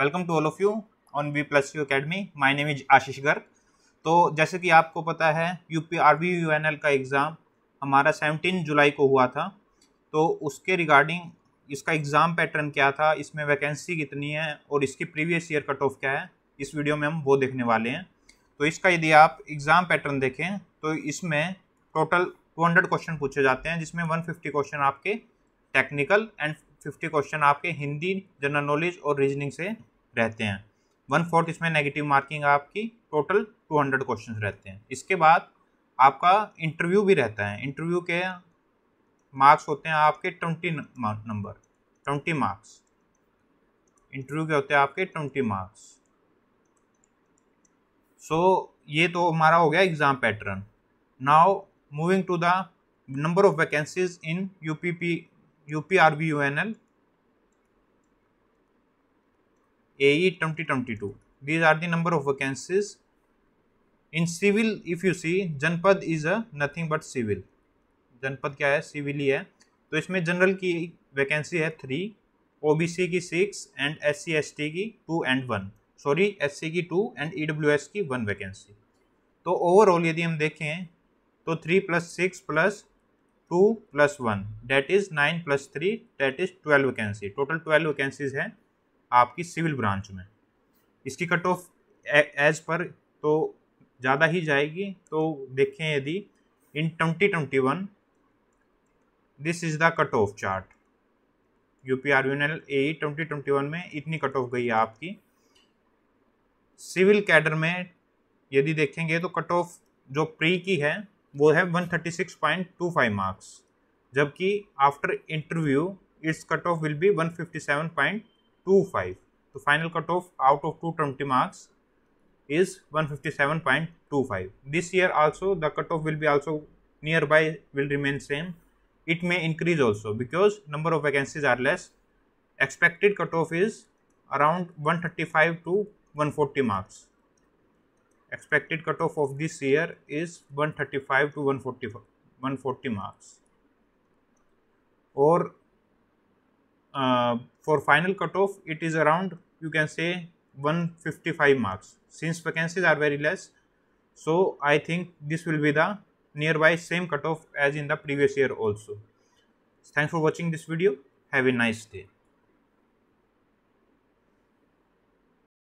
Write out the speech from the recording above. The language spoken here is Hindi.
Welcome to all of you on B plus U academy my name is Ashish Garg तो जैसे कि आपको पता है U P R B U N L का एग्ज़ाम हमारा सेवनटीन जुलाई को हुआ था तो उसके रिगार्डिंग इसका एग्ज़ाम पैटर्न क्या था इसमें वैकेंसी कितनी है और इसकी प्रीवियस ईयर कट ऑफ क्या है इस वीडियो में हम वो देखने वाले हैं तो इसका यदि आप एग्ज़ाम पैटर्न देखें तो इसमें टोटल 200 क्वेश्चन पूछे जाते हैं जिसमें 150 क्वेश्चन आपके टेक्निकल एंड फिफ्टी क्वेश्चन आपके हिंदी जनरल नॉलेज और रीजनिंग से रहते हैं वन फोर्थ इसमें नेगेटिव मार्किंग आपकी टोटल टू हंड्रेड क्वेश्चन रहते हैं इसके बाद आपका इंटरव्यू भी रहता है इंटरव्यू के मार्क्स होते हैं आपके twenty number twenty marks interview के होते हैं आपके ट्वेंटी मार्क्स सो ये तो हमारा हो गया exam pattern now moving to the number of vacancies in U P P UP R B U N L twenty twenty two these are the number of vacancies in civil if you see जनपद is a nothing but civil जनपद क्या है सिविल ही है तो इसमें जनरल की वैकेंसी है थ्री ओ बी सी की six and S C S T की two and one sorry S C की two and E W S की वन वैकेंसी तो ओवरऑल यदि हम देखें तो three plus six plus two plus one that is nine plus three that is twelve vacancy total twelve vacancies हैं आपकी सिविल ब्रांच में इसकी कट ऑफ एज पर तो ज़्यादा ही जाएगी तो देखें यदि in twenty twenty one this is the cut off chart U P R U N L a twenty twenty one में इतनी कट ऑफ गई है आपकी सिविल कैडर में यदि देखेंगे तो कट ऑफ जो प्री की है वो है one thirty six point two five marks जबकि after interview it's cut off will be 157.25 तो final cut off out of two twenty marks is 157.25 this year also the cut off will be also nearby will remain same it may increase also because number of vacancies are less expected cut off is around one five two one forty marks Expected cutoff of this year is 135 to 140, marks. Or uh, for final cutoff, it is around you can say 155 marks. Since vacancies are very less, so I think this will be the nearby same cutoff as in the previous year also. Thanks for watching this video. Have a nice day.